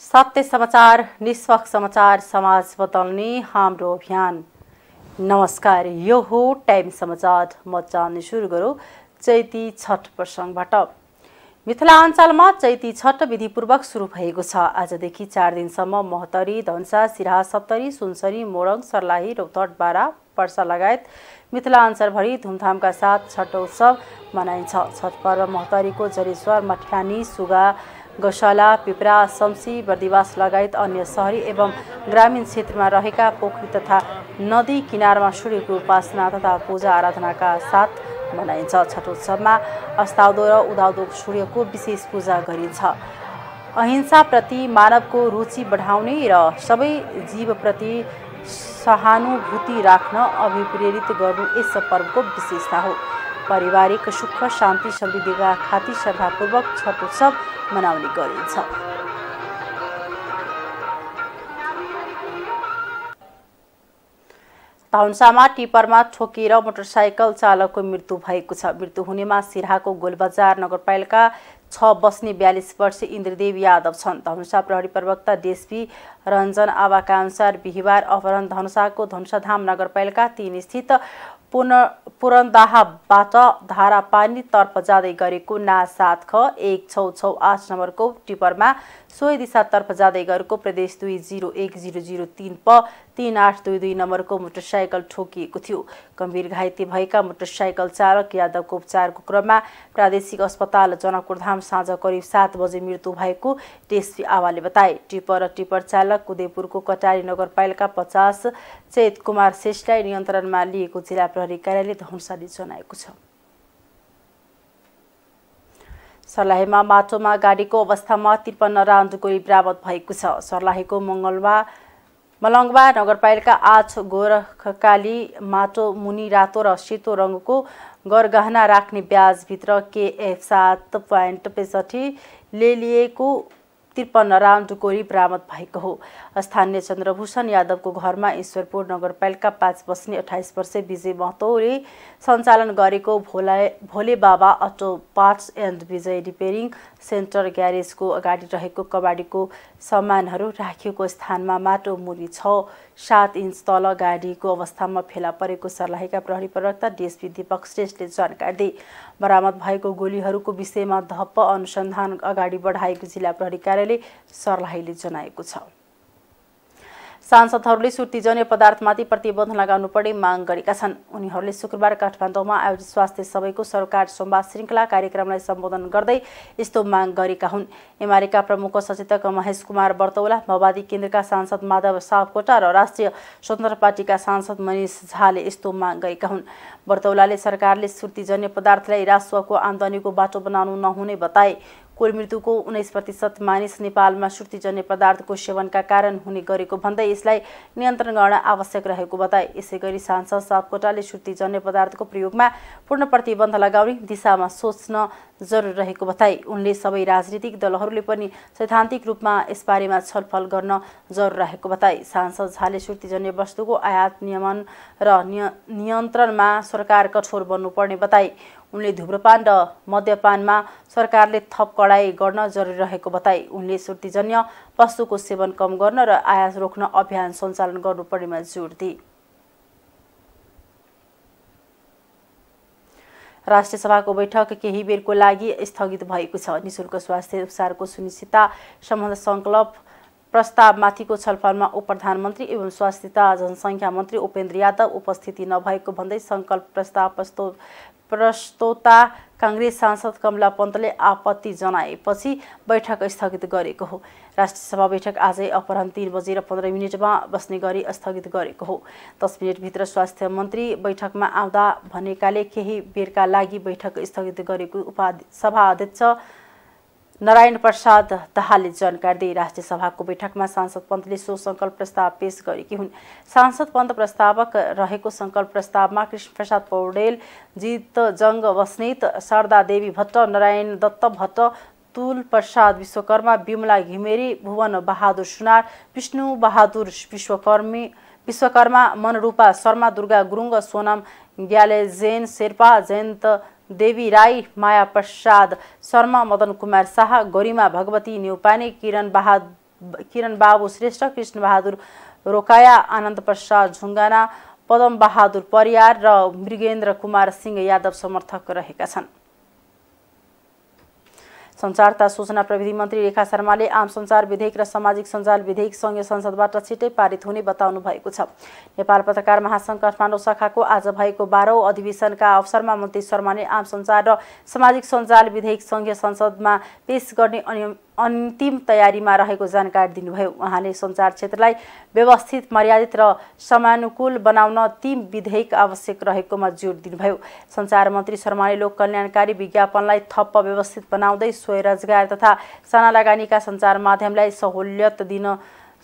सत्य समाचार निष्पक्ष समाचार समाज बदल्ने हाम्रो अभियान नमस्कार यो हो टाइम समाचार म जान्ने सुरु गरौँ चैती छठ प्रसङ्गबाट मिथिलाञ्चलमा चैती छठ विधिपूर्वक सुरु भएको छ आजदेखि चार दिनसम्म महतरी धनसा सिराहा सप्तरी सुनसरी मोरङ सर्लाही रौतहट बारा पर्सा लगायत मिथिलाञ्चलभरि धुमधामका साथ छठ उत्सव मनाइन्छ छठ पर्व महतरीको जरेश्वर मठ्यानी सुगा गौशाला पिपरा शम्सी बर्दिवास लगायत अन्य सहरी एवं ग्रामीण क्षेत्रमा रहेका पोखरी तथा नदी किनारमा सूर्यको उपासना तथा पूजा आराधनाका साथ मनाइन्छ छठोत्सवमा अस्ताउदो र उदाउदो सूर्यको विशेष पूजा गरिन्छ अहिंसाप्रति मानवको रुचि बढाउने र सबै जीवप्रति सहानुभूति राख्न अभिप्रेरित गर्नु यस पर्वको विशेषता हो पारिवारिक सुख शान्ति समृद्धिका खाति श्रद्धापूर्वक छठ उत्सव मनाउने गरिन्छ धौन्सामा टिपरमा ठोकिएर मोटरसाइकल चालकको मृत्यु भएको छ मृत्यु हुनेमा सिराहाको गोलबजार नगरपालिका छ बस्ने बयालिस वर्ष इन्द्रदेव यादव छन् धनुषा प्रहरी प्रवक्ता देशपी रञ्जन आवाका अनुसार बिहिबार अपहरण धनुषाको धनुषाधाम नगरपालिका तिन स्थित पुन पुरन्दाहाबाट तर्फ जाँदै गरेको ना सात ख एक छ छ आठ नम्बरको टिपरमा सोही दिशातर्फ जाँदै गरेको प्रदेश दुई जिरो एक जिरो जिरो तिन प तीन आठ दुई दुई नम्बरको मोटरसाइकल ठोकिएको थियो गम्भीर घाइते भएका मोटरसाइकल चालक यादवको उपचारको क्रममा प्रादेशिक अस्पताल जनकपुरधाम साँझ करिब सात बजे मृत्यु भएको टेस्वी आवाले बताए टिपर र टिपर चालक उदयपुरको कटारी नगरपालिका पचास चैत कुमार श्रेष्ठलाई नियन्त्रणमा लिएको जिल्ला प्रहरी कार्यालयले धनुषाली जनाएको छ सर्लाहीमा माटोमा गाडीको अवस्थामा त्रिपन्न राउन्ड गोली बरामद भएको छ सर्लाहीको मङ्गलमा मलङ्गवा नगरपालिका आछ गोरखकाली माटो मुनि रातो र सेतो रङको गरगहना राख्ने ब्याजभित्र केएफ सात पोइन्ट पैँसठीले लिएको त्रिपन्न राउन्ड गोली बरामद भएको हो स्थानीय चन्द्रभूषण यादवको घरमा ईश्वरपुर नगरपालिका पाँच बस्ने अठाइस वर्ष विजय महतोले सञ्चालन गरेको Bhola Bhole Baba auto parts and Vijay repairing centre ग्यारेजको अगाडि रहेको कबाडीको सामानहरू राखिएको स्थानमा माटो मुरी छ सात इन्च तल गाडीको अवस्थामा फेला परेको सर्लाहीका प्रहरी प्रवक्ता डिएसपी दीपक श्रेष्ठले जानकारी दिए बरामद भएको गोलीहरूको विषयमा धप्प अनुसन्धान अगाडि बढाएको जिल्ला प्रहरी कार्यालय सर्लाहीले जनाएको छ सांसदहरूले सुटीजन्य पदार्थमाथि प्रतिबन्ध लगाउनु पर्ने माग गरेका छन् उनीहरूले शुक्रबार काठमाडौँमा आयोजित स्वास्थ्य सबैको सरकार सोमबार श्रृङ्खला कार्यक्रमलाई सम्बोधन गर्दै यस्तो माग गरेका हुन् एमालेका प्रमुख सचेतक महेश कुमार बर्तौला माओवादी केन्द्रका सांसद माधव सापकोटा र राष्ट्रिय स्वतन्त्र पार्टीका सांसद मनिष झाले यस्तो माग गरेका हुन् बर्तौलाले सरकारले सुर्तीजन्य पदार्थलाई राजस्वको आमदानीको बाटो बनाउनु नहुने बताए कुल मृत्युको उन्नाइस प्रतिशत मानिस नेपालमा सुर्तीजन्य पदार्थको सेवनका कारण हुने गरेको भन्दै यसलाई नियन्त्रण गर्न आवश्यक रहेको बताए यसै गरी सांसद सापकोटाले सुर्तीजन्य पदार्थको प्रयोगमा पूर्ण प्रतिबन्ध लगाउने दिशामा सोच्न जरुर रहेको बताए उनले सबै राजनीतिक दलहरूले पनि सैद्धान्तिक रूपमा यसबारेमा छलफल गर्न जरुर रहेको बताए सांसद झाले सुर्तीजन्य वस्तुको आयात नियमन र नियन्त्रणमा सरकार कठोर बन्नुपर्ने बताए उनले धुम्रपान र मद्यपानमा सरकारले थप कडा लडाईँ गर्न जरुरी रहेको बताए उनले सुर्तिजन्य पशुको सेवन कम गर्न र आयात रोक्न अभियान सञ्चालन गर्नुपर्नेमा जोड दिए राष्ट्रिय सभाको बैठक केही बेरको लागि स्थगित भएको छ निशुल्क स्वास्थ्य उपचारको सुनिश्चितता सम्बन्ध सङ्कल्प प्रस्तावमाथिको छलफलमा उप प्रधानमन्त्री एवं स्वास्थ्यता जनसङ्ख्या मन्त्री उपेन्द्र यादव उपस्थिति नभएको भन्दै सङ्कल्प प्रस्ताव प्रस्तुत प्रस्तोता काङ्ग्रेस सांसद कमला पन्तले आपत्ति जनाएपछि बैठक स्थगित गरेको हो राष्ट्रिय सभा बैठक आजै अपराह तिन बजेर पन्ध्र मिनटमा बस्ने गरी स्थगित गरेको हो दस मिनटभित्र स्वास्थ्य मन्त्री बैठकमा आउँदा भनेकाले केही बेरका लागि बैठक स्थगित गरेको उपा सभा अध्यक्ष नारायण प्रसाद दाहालले जानकारी दिए राष्ट्रिय सभाको बैठकमा सांसद पन्तले सो सङ्कल्प प्रस्ताव पेश गरेकी हुन् सांसद पन्त प्रस्तावक रहेको सङ्कल्प प्रस्तावमा कृष्ण प्रसाद पौडेल जङ्ग बस्नेत शारदा देवी भट्ट नारायण दत्त भट्ट तुल प्रसाद विश्वकर्मा विमला घिमेरी भुवन बहादुर सुनार विष्णु बहादुर विश्वकर्मी विश्वकर्मा मनरूपा शर्मा दुर्गा गुरुङ सोनम ग्यालेजेन शेर्पा जयन्त देवी राई माया प्रसाद शर्मा मदन कुमार शाह गरिमा भगवती न्युपाने किरण बहादुर किरण बाबु श्रेष्ठ बहादुर रोकाया आनन्द प्रसाद झुङ्गाना बहादुर परियार र मृगेन्द्र कुमार सिंह यादव समर्थक रहेका छन् सञ्चार तथा सूचना प्रविधि मन्त्री रेखा शर्माले आम सञ्चार विधेयक र सामाजिक सञ्जाल विधेयक सङ्घीय संसदबाट छिटै पारित हुने बताउनु भएको छ नेपाल पत्रकार महासङ्घ काठमाडौँ शाखाको आज भएको बाह्रौँ अधिवेशनका अवसरमा मन्त्री शर्माले आम सञ्चार र सामाजिक सञ्जाल विधेयक सङ्घीय संसदमा पेश गर्ने अन्तिम तयारीमा रहेको जानकारी दिनुभयो उहाँले सञ्चार क्षेत्रलाई व्यवस्थित मर्यादित र समानुकूल बनाउन तीन विधेयक आवश्यक रहेकोमा जोड दिनुभयो सञ्चार मन्त्री शर्माले लोक कल्याणकारी विज्ञापनलाई थप व्यवस्थित बनाउँदै स्वरोजगार तथा साना लगानीका सञ्चार माध्यमलाई सहुलियत दिन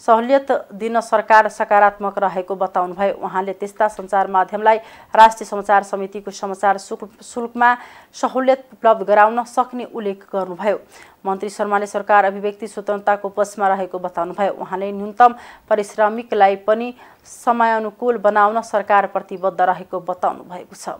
सहुलियत दिन सरकार सकारात्मक रहेको बताउनुभयो उहाँले त्यस्ता सञ्चार माध्यमलाई राष्ट्रिय समाचार समितिको समाचार शुल्कमा सहुलियत उपलब्ध गराउन सक्ने उल्लेख गर्नुभयो मन्त्री शर्माले सरकार अभिव्यक्ति स्वतन्त्रताको पक्षमा रहेको बताउनुभयो उहाँले न्यूनतम पारिश्रमिकलाई पनि समयानुकूल बनाउन सरकार प्रतिबद्ध रहेको बताउनु भएको छ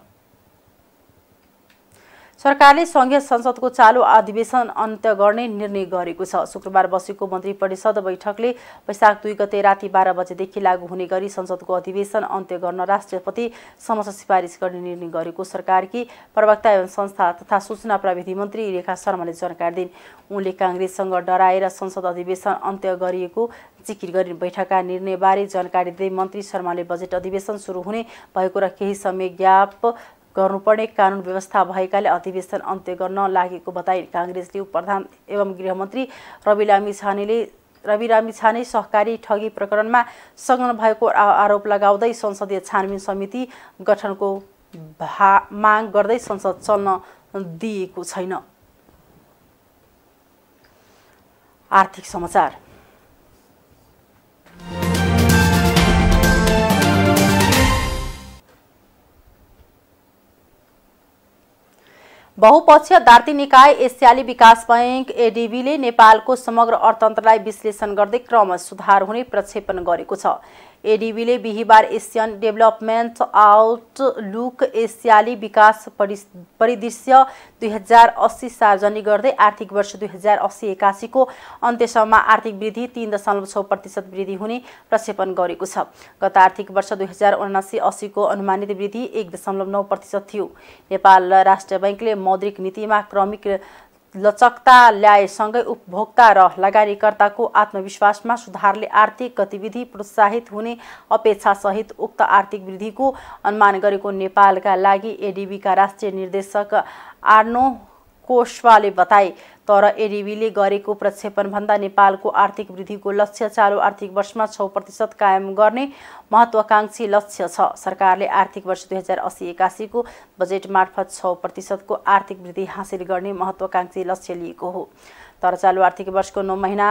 सरकारले सङ्घीय संसदको चालु अधिवेशन अन्त्य गर्ने निर्णय गरेको छ शुक्रबार बसेको मन्त्री परिषद बैठकले वैशाख दुई गते राति बाह्र बजेदेखि लागू हुने गरी संसदको अधिवेशन अन्त्य गर्न राष्ट्रपति समक्ष सिफारिस गर्ने निर्णय गरेको सरकारकी प्रवक्ता एवं संस्था तथा सूचना प्रविधि मन्त्री रेखा शर्माले जानकारी दिन् उनले काङ्ग्रेससँग डराएर संसद अधिवेशन अन्त्य गरिएको जिकिर गरी बैठकका निर्णयबारे जानकारी दिँदै मन्त्री शर्माले बजेट अधिवेशन सुरु हुने भएको र केही समय ज्ञाप गर्नुपर्ने कानुन व्यवस्था भएकाले अधिवेशन अन्त्य गर्न लागेको बताए काङ्ग्रेसले प्रधान एवं गृहमन्त्री रवि लामी छानेले रवि रामी छाने सहकारी ठगी प्रकरणमा संलग्न भएको आरोप लगाउँदै संसदीय छानबिन समिति गठनको भा माग गर्दै संसद चल्न दिएको छैन आर्थिक समाचार बहुपक्षीय दार्ती निकाय एसियाली विकास बैंक एडिबीले नेपालको समग्र अर्थतन्त्रलाई विश्लेषण गर्दै क्रम सुधार हुने प्रक्षेपण गरेको छ एडिबीले बिहिबार एसियन डेभलपमेन्ट आउटलुक एसियाली विकास परि परिदृश्य दुई हजार अस्सी सार्वजनिक गर्दै आर्थिक वर्ष दुई हजार अस्सी एकासीको अन्त्यसम्म आर्थिक वृद्धि तिन दशमलव छ प्रतिशत वृद्धि हुने प्रक्षेपण गरेको छ गत आर्थिक वर्ष दुई हजार उनासी अस्सीको अनुमानित वृद्धि एक दशमलव नौ प्रतिशत थियो नेपाल राष्ट्र ब्याङ्कले मौद्रिक नीतिमा क्रमिक लचकता ल्याएसँगै उपभोक्ता र लगानीकर्ताको आत्मविश्वासमा सुधारले आर्थिक गतिविधि प्रोत्साहित हुने अपेक्षासहित उक्त आर्थिक वृद्धिको अनुमान गरेको नेपालका लागि एडिबीका राष्ट्रिय निर्देशक आर्नो कोषवाले बताए तर एडिबीले गरेको प्रक्षेपणभन्दा नेपालको आर्थिक वृद्धिको लक्ष्य चालु आर्थिक वर्षमा छ प्रतिशत कायम गर्ने महत्वाकांक्षी लक्ष्य छ सरकारले आर्थिक वर्ष दुई हजार असी एकासीको बजेट मार्फत छ प्रतिशतको आर्थिक वृद्धि हासिल गर्ने महत्वाकांक्षी लक्ष्य लिएको हो तर चालु आर्थिक वर्षको नौ महिना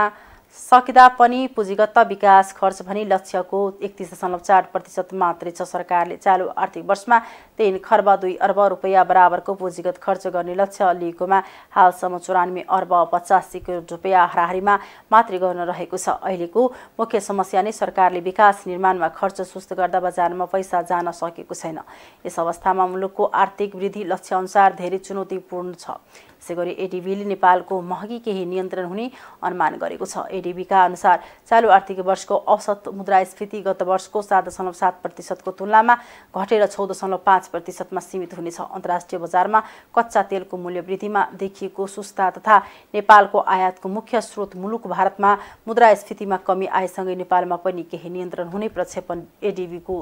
सकिँदा पनि पुँजीगत विकास खर्च भने लक्ष्यको एकतिस दशमलव चार प्रतिशत मात्रै छ सरकारले चालु आर्थिक वर्षमा तिन खर्ब दुई अर्ब रुपियाँ बराबरको पुँजीगत खर्च गर्ने लक्ष्य लिएकोमा हालसम्म चौरानब्बे अर्ब पचासी करोड रुपियाँ हाराहारीमा मात्रै गर्न रहेको छ अहिलेको मुख्य समस्या नै सरकारले विकास निर्माणमा खर्च सुस्त गर्दा बजारमा पैसा जान सकेको छैन यस अवस्थामा मुलुकको आर्थिक वृद्धि लक्ष्यअनुसार धेरै चुनौतीपूर्ण छ त्यसै गरी एडिबीले नेपालको महँगी केही नियन्त्रण हुने अनुमान गरेको छ एडिबीका अनुसार चालु आर्थिक वर्षको औसत मुद्रास्फीति गत वर्षको सात दशमलव सात प्रतिशतको तुलनामा घटेर छ दशमलव पाँच प्रतिशतमा सीमित हुनेछ अन्तर्राष्ट्रिय बजारमा कच्चा तेलको मूल्य वृद्धिमा देखिएको सुस्ता तथा नेपालको आयातको मुख्य स्रोत मुलुक भारतमा मुद्रास्फीतिमा कमी आएसँगै नेपालमा पनि केही नियन्त्रण हुने प्रक्षेपण एडिबीको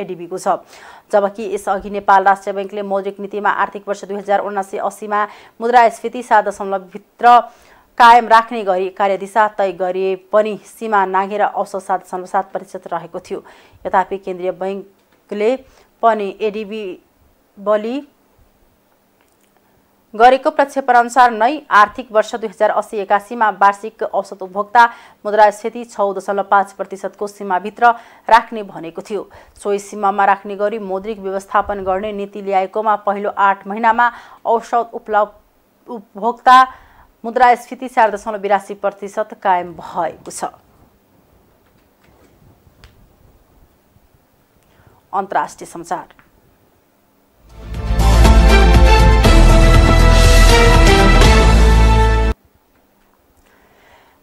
एडिबीको छ जबकि यसअघि नेपाल राष्ट्र ब्याङ्कले मौद्रिक नीतिमा आर्थिक वर्ष दुई हजार उनासी अस्सीमा मुद्रास्फीति सात दशमलवभित्र कायम राख्ने गरी कार्यदिशा तय गरे पनि सीमा नाघेर औसत सात दशमलव सात प्रतिशत रहेको थियो यथापि केन्द्रीय ब्याङ्कले पनि एडिबी बलि गरेको अनुसार नै आर्थिक वर्ष दुई हजार अस्सी एकासीमा वार्षिक औसत उपभोक्ता मुद्रास्फीति छ दशमलव पाँच प्रतिशतको सीमाभित्र राख्ने भनेको थियो सोही सीमामा राख्ने गरी मौद्रिक व्यवस्थापन गर्ने नीति ल्याएकोमा पहिलो आठ महिनामा औसत उपलब्ध उपभोक्ता मुद्रास्फीति चार दशमलव बिरासी प्रतिशत कायम भएको छ अन्तर्राष्ट्रिय समाचार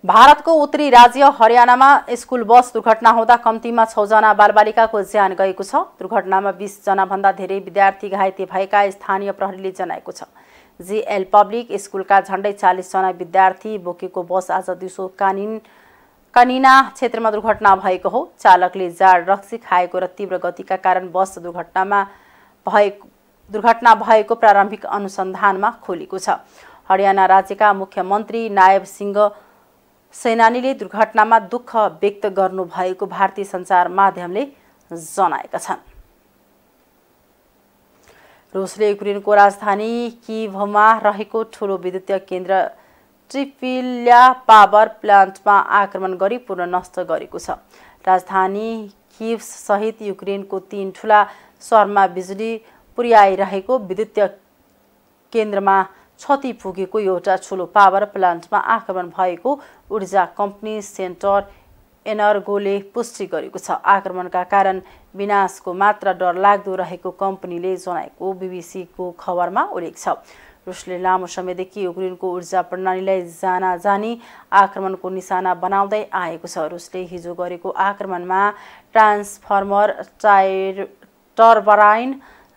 भारतको उत्तरी राज्य हरियाणामा स्कुल बस दुर्घटना हुँदा कम्तीमा छजना बालबालिकाको ज्यान गएको छ दुर्घटनामा बिसजनाभन्दा धेरै विद्यार्थी घाइते भएका स्थानीय प्रहरीले जनाएको छ जिएल पब्लिक स्कुलका झन्डै चालिसजना विद्यार्थी बोकेको बस आज दिउँसो कानिन कानिना क्षेत्रमा दुर्घटना भएको हो चालकले जाड रक्सी खाएको र तीव्र गतिका कारण बस दुर्घटनामा भएको दुर्घटना भएको प्रारम्भिक अनुसन्धानमा खोलेको छ हरियाणा राज्यका मुख्यमन्त्री नायब सिंह सेनानीले दुर्घटनामा दुःख व्यक्त गर्नुभएको भारतीय सञ्चार माध्यमले जनाएका छन् रुसले युक्रेनको राजधानी किभमा रहेको ठुलो विद्युतीय केन्द्र ट्रिपिल्या पावर प्लान्टमा आक्रमण गरी पूर्ण नष्ट गरेको छ राजधानी सहित युक्रेनको तीन ठुला सहरमा बिजुली पुर्याइरहेको विद्युतीय केन्द्रमा क्षति पुगेको एउटा ठुलो पावर प्लान्टमा आक्रमण भएको ऊर्जा कम्पनी सेन्टर एनर्गोले पुष्टि गरेको छ आक्रमणका कारण विनाशको मात्र डर लाग्दो रहेको कम्पनीले जनाएको बिबिसीको खबरमा उल्लेख छ रुसले लामो समयदेखि युक्रेनको ऊर्जा प्रणालीलाई जाना जानी आक्रमणको निशाना बनाउँदै आएको छ रुसले हिजो गरेको आक्रमणमा ट्रान्सफर्मर टायर टर्बराइन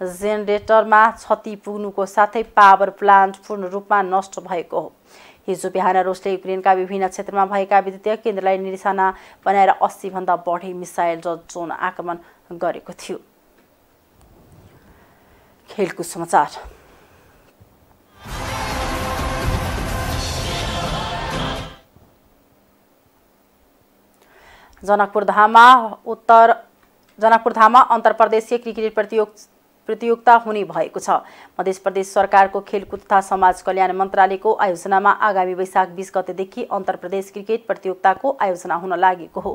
जेनेरेटरमा क्षति पुग्नुको साथै पावर प्लान्ट पूर्ण रूपमा नष्ट भएको हो हिजो बिहान रुसले युक्रेनका विभिन्न क्षेत्रमा भएका विद्युतीय केन्द्रलाई निशाना बनाएर भन्दा बढी मिसाइल र जोन आक्रमण गरेको थियो खेलकुद समाचार उत्तर जनकपुरधाममा अन्तर प्रदेशीय क्रिकेट प्रतियोगिता प्रतियोगिता हुने भएको छ मध्य प्रदेश सरकारको खेलकुद तथा समाज कल्याण मन्त्रालयको आयोजनामा आगामी वैशाख बिस गतेदेखि अन्तर प्रदेश क्रिकेट प्रतियोगिताको आयोजना हुन लागेको हो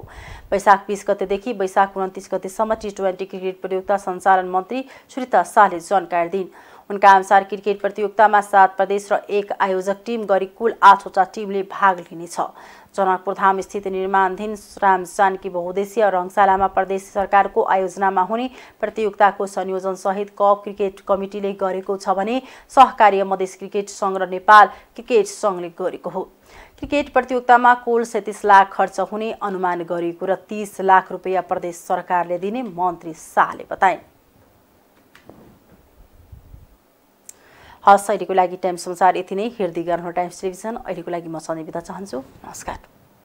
वैशाख बिस गतेदेखि वैशाख उन्तिस गतेसम्म टी ट्वेन्टी क्रिकेट प्रतियोगिता सञ्चालन मन्त्री सुरिता शाहले जानकारी दिइन् उनका अनुसार क्रिकेट प्रतियोगितामा सात प्रदेश र एक आयोजक टिम गरी कुल आठवटा टिमले भाग लिनेछ जनकपुर धाम स्थित निर्माणधीन राम जानकी बहुद्देशीय रङशालामा प्रदेश सरकारको आयोजनामा हुने प्रतियोगिताको संयोजन सहित कप क्रिकेट कमिटीले गरेको छ भने सहकार्य मधेस क्रिकेट सङ्घ र नेपाल क्रिकेट सङ्घले गरेको हो क्रिकेट प्रतियोगितामा कुल सैतिस लाख खर्च हुने अनुमान गरिएको र तिस लाख रुपियाँ प्रदेश सरकारले दिने मन्त्री शाहले बताए हस् अहिलेको लागि टाइम समाचार यति नै हेर्दै गर्नु टाइम्स टेलिभिजन अहिलेको लागि म सधैँ बिदा चाहन्छु नमस्कार